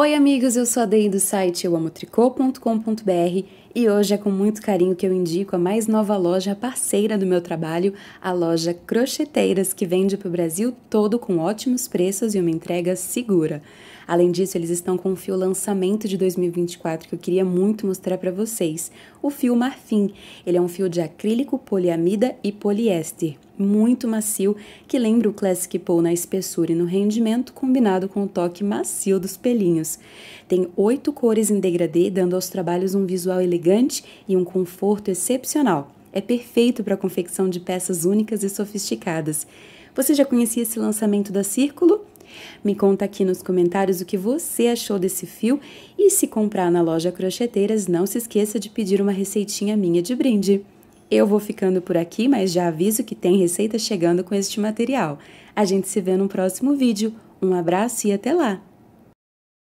Oi, amigos, eu sou a Dei do site euamotricô.com.br e hoje é com muito carinho que eu indico a mais nova loja parceira do meu trabalho, a loja Crocheteiras, que vende para o Brasil todo com ótimos preços e uma entrega segura. Além disso, eles estão com um fio lançamento de 2024 que eu queria muito mostrar para vocês, o fio Marfim. Ele é um fio de acrílico, poliamida e poliéster muito macio, que lembra o Classic Pou na espessura e no rendimento, combinado com o toque macio dos pelinhos. Tem oito cores em degradê, dando aos trabalhos um visual elegante e um conforto excepcional. É perfeito para a confecção de peças únicas e sofisticadas. Você já conhecia esse lançamento da Círculo? Me conta aqui nos comentários o que você achou desse fio e se comprar na loja Crocheteiras, não se esqueça de pedir uma receitinha minha de brinde. Eu vou ficando por aqui, mas já aviso que tem receita chegando com este material. A gente se vê no próximo vídeo. Um abraço e até lá!